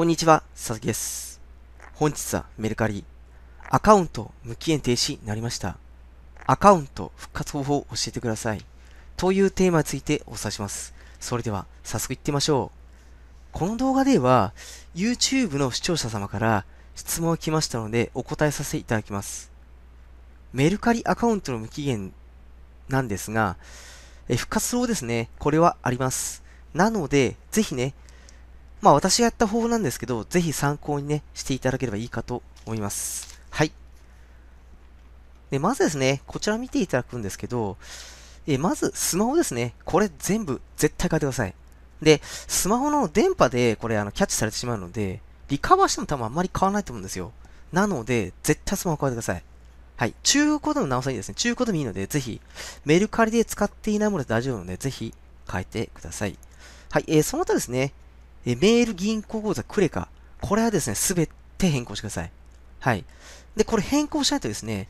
こんにちは、佐々木です。本日はメルカリ。アカウント無期限停止になりました。アカウント復活方法を教えてください。というテーマについてお伝えします。それでは、早速いってみましょう。この動画では、YouTube の視聴者様から質問が来ましたので、お答えさせていただきます。メルカリアカウントの無期限なんですが、え復活法ですね、これはあります。なので、ぜひね、まあ私がやった方法なんですけど、ぜひ参考にね、していただければいいかと思います。はい。で、まずですね、こちら見ていただくんですけど、えまずスマホですね。これ全部絶対変えてください。で、スマホの電波でこれあのキャッチされてしまうので、リカバーしても多分あんまり変わらないと思うんですよ。なので、絶対スマホ変えてください。はい。中古でも直さないいですね。中古でもいいので、ぜひ、メルカリで使っていないもので大丈夫なので、ぜひ変えてください。はい。えー、その他ですね、えメール銀行口座クレカ。これはですね、すべて変更してください。はい。で、これ変更しないとですね、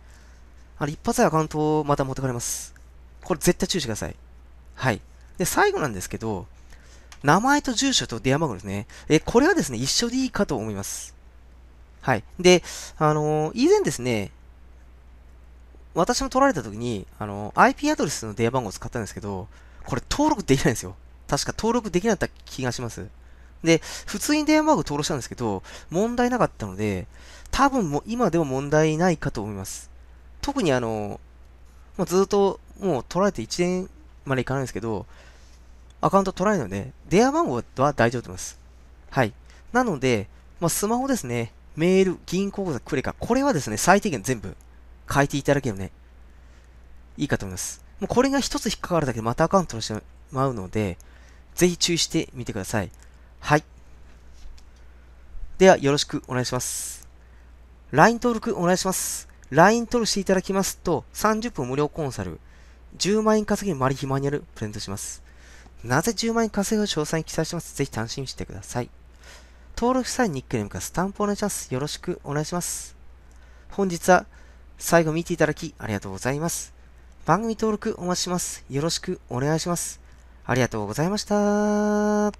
あの、一発でアカウントをまた持ってかれます。これ絶対注意してください。はい。で、最後なんですけど、名前と住所と電話番号ですね。え、これはですね、一緒でいいかと思います。はい。で、あのー、以前ですね、私も取られた時に、あのー、IP アドレスの電話番号を使ったんですけど、これ登録できないんですよ。確か登録できなかった気がします。で、普通に電話番号登録したんですけど、問題なかったので、多分もう今でも問題ないかと思います。特にあの、もうずっともう取られて1年までいかないんですけど、アカウント取られるので、電話番号は大丈夫と思います。はい。なので、まあ、スマホですね、メール、銀行口座、クレカ、これはですね、最低限全部変えていただければね、いいかと思います。もうこれが一つ引っかかるだけでまたアカウントしてまうので、ぜひ注意してみてください。はい。では、よろしくお願いします。LINE 登録お願いします。LINE 登録していただきますと、30分無料コンサル、10万円稼ぎマリヒマニュアルプレゼントします。なぜ10万円稼ぐ詳細に記載してます。ぜひ楽しみにしてください。登録したいニックネームかスタンプお願いします。よろしくお願いします。本日は最後見ていただきありがとうございます。番組登録お待ちします。よろしくお願いします。ありがとうございました。